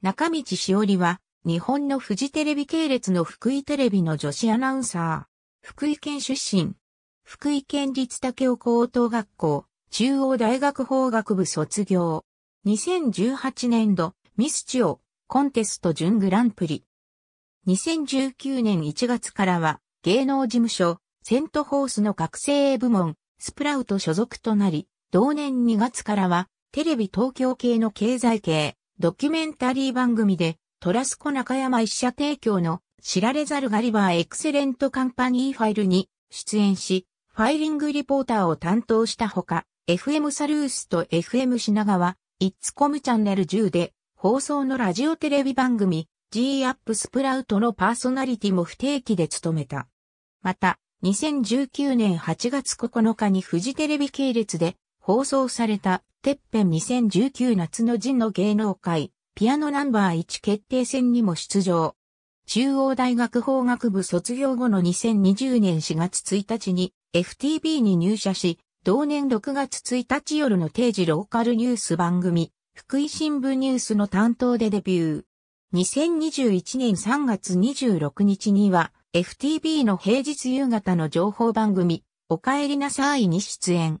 中道しおりは、日本のフジテレビ系列の福井テレビの女子アナウンサー、福井県出身、福井県立竹雄高等学校、中央大学法学部卒業、2018年度、ミスチオ、コンテスト準グランプリ。2019年1月からは、芸能事務所、セントホースの学生部門、スプラウト所属となり、同年2月からは、テレビ東京系の経済系、ドキュメンタリー番組で、トラスコ中山一社提供の知られざるガリバーエクセレントカンパニーファイルに出演し、ファイリングリポーターを担当したほか、FM サルースと FM 品川、イッツコムチャンネル10で放送のラジオテレビ番組 G アップスプラウトのパーソナリティも不定期で務めた。また、2019年8月9日にフジテレビ系列で放送された、てっぺん2019夏の陣の芸能界、ピアノナンバー1決定戦にも出場。中央大学法学部卒業後の2020年4月1日に FTB に入社し、同年6月1日夜の定時ローカルニュース番組、福井新聞ニュースの担当でデビュー。2021年3月26日には FTB の平日夕方の情報番組、おかえりなさいに出演。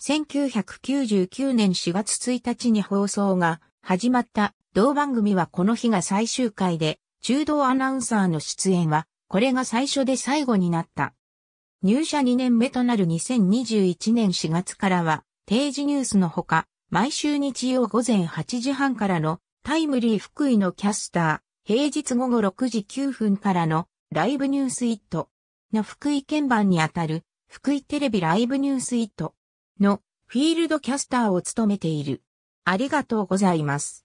1999年4月1日に放送が始まった同番組はこの日が最終回で、中道アナウンサーの出演は、これが最初で最後になった。入社2年目となる2021年4月からは、定時ニュースのほか、毎週日曜午前8時半からのタイムリー福井のキャスター、平日午後6時9分からのライブニュースイットの福井鍵盤にあたる福井テレビライブニュースイットのフィールドキャスターを務めている。ありがとうございます。